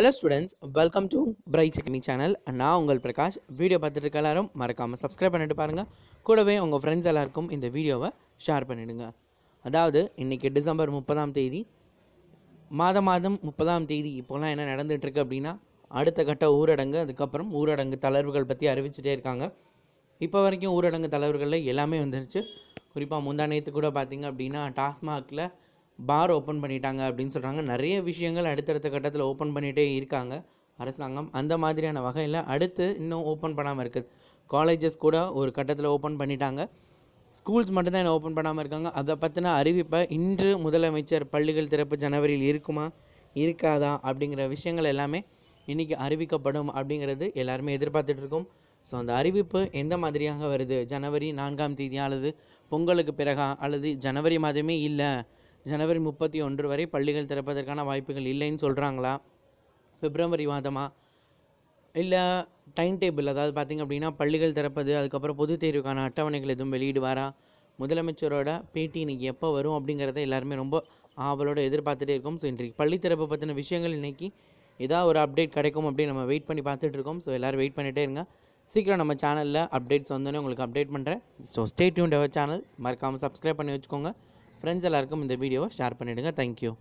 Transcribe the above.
hello students welcome to Bright Technic channel நான் உங்கள் Prakash video பார்த்துட்டு இருக்க எல்லாரும் மறக்காமல் சப்ஸ்கிரைப் பண்ணிட்டு பாருங்கள் கூடவே உங்கள் ஃப்ரெண்ட்ஸ் எல்லாருக்கும் இந்த வீடியோவை ஷேர் பண்ணிவிடுங்க அதாவது இன்றைக்கி டிசம்பர் முப்பதாம் தேதி மாத மாதம் முப்பதாம் தேதி இப்போலாம் என்ன நடந்துகிட்ருக்கு அப்படின்னா அடுத்த கட்ட ஊரடங்கு அதுக்கப்புறம் ஊரடங்கு தளர்வுகள் பற்றி அறிவிச்சிட்டே இருக்காங்க இப்போ வரைக்கும் ஊரடங்கு தளர்வுகளில் எல்லாமே வந்துருச்சு குறிப்பாக முந்தா நேற்று கூட பார்த்திங்க அப்படின்னா டாஸ்மாகில் பார் ஓப்பன் பண்ணிட்டாங்க அப்படின்னு சொல்கிறாங்க நிறைய விஷயங்கள் அடுத்தடுத்த கட்டத்தில் ஓப்பன் பண்ணிகிட்டே இருக்காங்க அரசாங்கம் அந்த மாதிரியான வகையில் அடுத்து இன்னும் ஓப்பன் பண்ணாமல் இருக்குது காலேஜஸ் கூட ஒரு கட்டத்தில் ஓப்பன் பண்ணிட்டாங்க ஸ்கூல்ஸ் மட்டும்தான் என்ன ஓப்பன் பண்ணாமல் இருக்காங்க அதை பற்றின அறிவிப்பை இன்று முதலமைச்சர் பள்ளிகள் திறப்பு ஜனவரியில் இருக்குமா இருக்காதா அப்படிங்கிற விஷயங்கள் எல்லாமே இன்றைக்கி அறிவிக்கப்படும் அப்படிங்கிறது எல்லாருமே எதிர்பார்த்துட்ருக்கோம் ஸோ அந்த அறிவிப்பு எந்த மாதிரியாக வருது ஜனவரி நான்காம் தேதி அல்லது பொங்கலுக்கு பிறகா அல்லது ஜனவரி மாதமே இல்லை ஜனவரி முப்பத்தி ஒன்று வரை பள்ளிகள் திறப்பதற்கான வாய்ப்புகள் இல்லைன்னு சொல்கிறாங்களா பிப்ரவரி மாதமாக இல்லை டைம் டேபிள் அதாவது பார்த்திங்க அப்படின்னா பள்ளிகள் திறப்பது அதுக்கப்புறம் பொது தேர்வுக்கான அட்டவணைகள் எதுவும் வெளியிடுவாரா முதலமைச்சரோட பேட்டி இன்றைக்கி எப்போ வரும் அப்படிங்கிறத எல்லாருமே ரொம்ப ஆவலோடு எதிர்பார்த்துட்டே இருக்கோம் ஸோ இன்றைக்கு பள்ளி திறப்பு பற்றின விஷயங்கள் இன்றைக்கி ஏதாவது ஒரு அப்டேட் கிடைக்கும் அப்படின்னு நம்ம வெயிட் பண்ணி பார்த்துட்ருக்கோம் ஸோ எல்லோரும் வெயிட் பண்ணிகிட்டே இருங்க சீக்கிரம் நம்ம சேனலில் அப்டேட்ஸ் வந்தோன்னே உங்களுக்கு அப்டேட் பண்ணுறேன் so stay tuned our channel மறக்காமல் சப்ஸ்கிரைப் பண்ணி வச்சுக்கோங்க ஃப்ரெண்ட்ஸ் எல்லாருக்கும் இந்த வீடியோவை ஷேர் பண்ணிவிடுங்க தேங்க்யூ